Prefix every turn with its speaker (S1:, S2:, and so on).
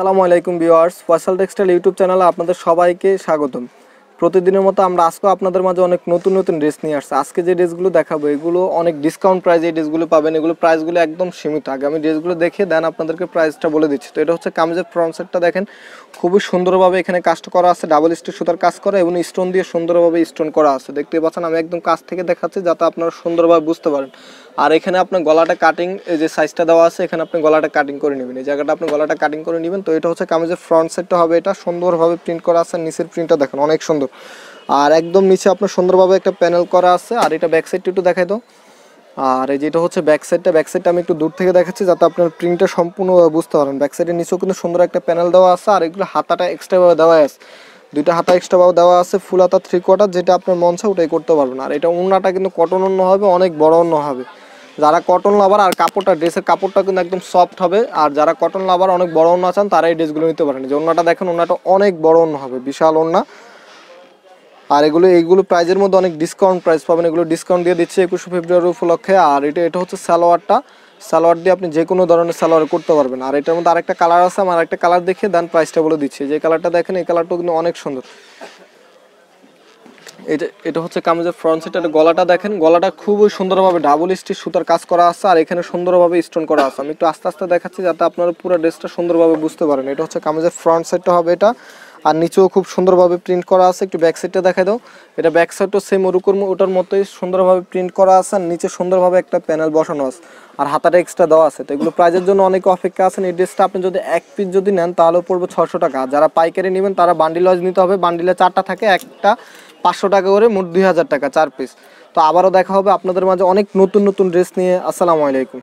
S1: সালামু আলাইকুম viewers Faisal textile YouTube চ্যানেলে আপনাদের সবাইকে স্বাগতম প্রতিদিনের মতো আমরা আজকেও আপনাদের মাঝে অনেক নতুন নতুন ড্রেস নিয়ে আসছে আজকে যে ড্রেসগুলো দেখাবো এগুলো অনেক ডিসকাউন্ট প্রাইজে এই ড্রেসগুলো পাবেন এগুলো প্রাইসগুলো একদম সীমিত আগে আমি ড্রেসগুলো দেখে দেন আপনাদেরকে প্রাইসটা বলে দিচ্ছি তো এটা হচ্ছে কামিজের ফ্রন্ট সেটটা দেখেন খুবই সুন্দরভাবে এখানে কাজটা করা আছে ডাবল স্টোন সুতার কাজ করা এবং স্টোন দিয়ে সুন্দরভাবে স্টোন করা আছে দেখতে পাচ্ছেন আমি একদম কাজ থেকে দেখাচ্ছি যাতে আপনারা সুন্দরভাবে বুঝতে পারেন আর এখানে আপনার গলাটা কাটিং যে সাইজটা দেওয়া আছে এখানে আপনি গলাটা কাটিং করে নেবেন এই জায়গাটা আপনি গলাটা কাটিং করে নেবেন তো এটা হচ্ছে কামিজের ফ্রন্ট সেটটা হবে এটা সুন্দরভাবে প্রিন্ট করা আছে নিচের প্রিন্টটা দেখেন অনেক সুন্দর আর একদম নিচে আপনার সুন্দরভাবে একটা প্যানেল করা আছে আর এটা ব্যাক সাইডটা একটু দেখাই দাও আর এই যেটা হচ্ছে ব্যাক সাইডটা ব্যাক সাইডটা আমি একটু দূর থেকে দেখাচ্ছি যাতে আপনার প্রিন্টটা সম্পূর্ণ বুঝতে পারেন ব্যাক সাইডের নিচেও কিন্তু সুন্দর একটা প্যানেল দেওয়া আছে আর এগুলো হাতাটা এক্সট্রাভাবে দেওয়া আছে দুইটা হাতা এক্সট্রাভাবে দেওয়া আছে ফুল হাতা থ্রি কোয়ার্টার যেটা আপনার মন চায় ওটাই করতে পারবেন আর এটা অন্যটা কিন্তু কটন অন্য হবে অনেক বড় অন্য হবে যারা কটন লাভার আর কাপড়টা ড্রেসের কাপড়টা কিন্তু একদম সফট হবে আর যারা কটন লাভার অনেক বড় অন্য আছেন তারা এই ড্রেসগুলো নিতে পারেন যে অন্যটা দেখেন অন্যটা অনেক বড় অন্য হবে বিশাল অন্য আর এগুলো এইগুলো প্রাইজের মধ্যে অনেক ডিসকাউন্ট প্রাইস পাবেন এগুলো ডিসকাউন্ট দিয়ে দিচ্ছে একুশে ফেব্রুয়ারি উপলক্ষে আর এটা এটা হচ্ছে সালোয়ারটা সালোয়ার দিয়ে আপনি যে কোনো ধরনের সালোয়ার করতে পারবেন আর এটার মধ্যে আরেকটা কালার আছে আমার একটা কালার দেখে দেন প্রাইসটা বলে দিচ্ছে যে কালারটা দেখেন এই কালারটাও কিন্তু অনেক সুন্দর এটা এটা হচ্ছে কামিজের ফ্রন্ট সাইড এটা গলাটা দেখেন গলাটা খুবই সুন্দরভাবে ডাবল স্টিচ সুতার কাজ করা আছে আর এখানে সুন্দরভাবে স্টোন করা আছে আমি একটু আস্তে আস্তে দেখাচ্ছি যাতে আপনারা পুরো ড্রেসটা সুন্দরভাবে বুঝতে পারেন এটা হচ্ছে কামিজের ফ্রন্ট সাইডটা হবে এটা আর নিচেও খুব সুন্দরভাবে প্রিন্ট করা আছে একটু ব্যাক সাইডটা দেখা দাও এটা ব্যাক সাইডটা সেম ওরকম ওটার মতোই সুন্দরভাবে প্রিন্ট করা আছে আর নিচে সুন্দরভাবে একটা প্যানেল বসানো আছে আর হাতাটা এক্সট্রা দেওয়া আছে তো এগুলো প্রাইজের জন্য অনেক অপেক্ষা আছেন এই ড্রেসটা আপনি যদি এক পিস যদি নেন তাহলেও পড়বে ছশো টাকা যারা পাইকারি নেবেন তারা বান্ডিল ওয়াইজ নিতে হবে বান্ডিলে চারটা থাকে একটা পাঁচশো টাকা করে মোট দুই হাজার টাকা চার পিস তো আবারও দেখা হবে আপনাদের মাঝে অনেক নতুন নতুন ড্রেস নিয়ে আসসালামু আলাইকুম